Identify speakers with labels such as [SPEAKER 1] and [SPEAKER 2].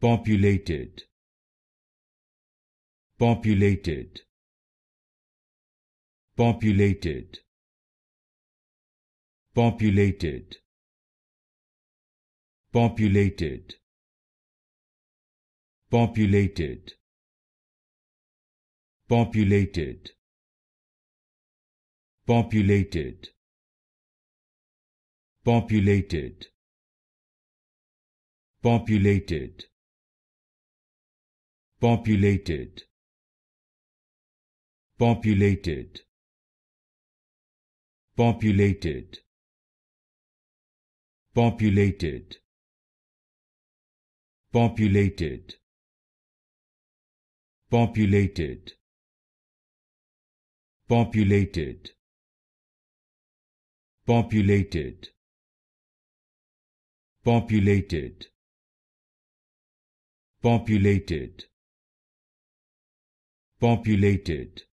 [SPEAKER 1] populated populated populated populated populated populated populated populated populated populated populated populated populated populated populated populated populated populated populated populated populated